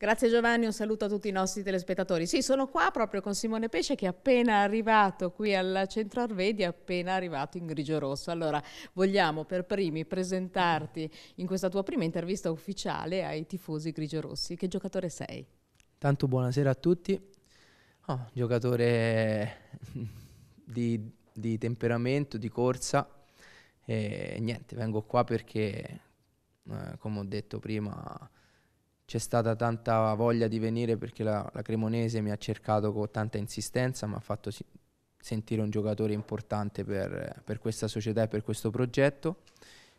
Grazie Giovanni, un saluto a tutti i nostri telespettatori. Sì, sono qua proprio con Simone Pesce che è appena arrivato qui al centro Arvedi, è appena arrivato in grigio rosso. Allora, vogliamo per primi presentarti in questa tua prima intervista ufficiale ai tifosi grigio rossi. Che giocatore sei? Tanto buonasera a tutti. Oh, giocatore di, di temperamento, di corsa, e niente, vengo qua perché, eh, come ho detto prima, c'è stata tanta voglia di venire perché la, la Cremonese mi ha cercato con tanta insistenza, mi ha fatto si- sentire un giocatore importante per, per questa società e per questo progetto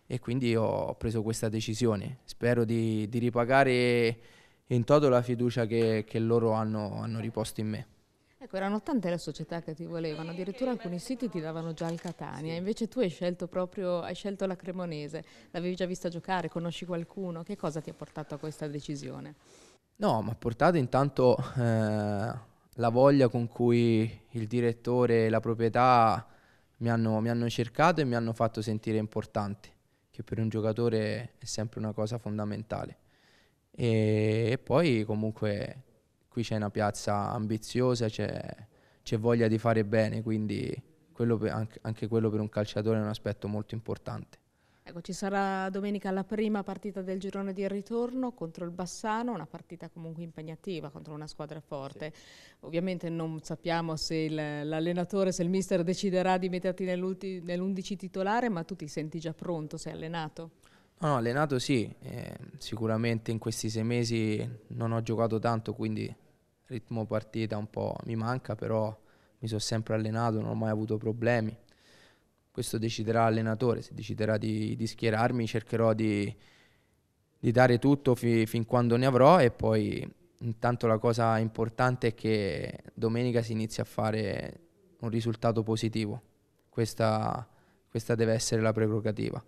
e quindi ho preso questa decisione. Spero di, di ripagare in toto la fiducia che, che loro hanno, hanno riposto in me. Ecco, erano tante le società che ti volevano, addirittura alcuni siti ti davano già il Catania, invece tu hai scelto proprio, hai scelto la Cremonese, l'avevi già vista giocare, conosci qualcuno, che cosa ti ha portato a questa decisione? No, mi ha portato intanto eh, la voglia con cui il direttore e la proprietà mi hanno, mi hanno cercato e mi hanno fatto sentire importante, che per un giocatore è sempre una cosa fondamentale. E, e poi comunque qui c'è una piazza ambiziosa, c'è, c'è voglia di fare bene, quindi quello per, anche quello per un calciatore è un aspetto molto importante. Ecco, ci sarà domenica la prima partita del girone di ritorno contro il Bassano, una partita comunque impegnativa contro una squadra forte. Sì. Ovviamente non sappiamo se l'allenatore, se il mister deciderà di metterti nell'undici titolare, ma tu ti senti già pronto, sei allenato? No, allenato sì, eh, sicuramente in questi sei mesi non ho giocato tanto, quindi ritmo partita un po' mi manca, però mi sono sempre allenato, non ho mai avuto problemi. Questo deciderà l'allenatore, se deciderà di, di schierarmi cercherò di, di dare tutto fi, fin quando ne avrò e poi intanto la cosa importante è che domenica si inizia a fare un risultato positivo, questa, questa deve essere la prerogativa.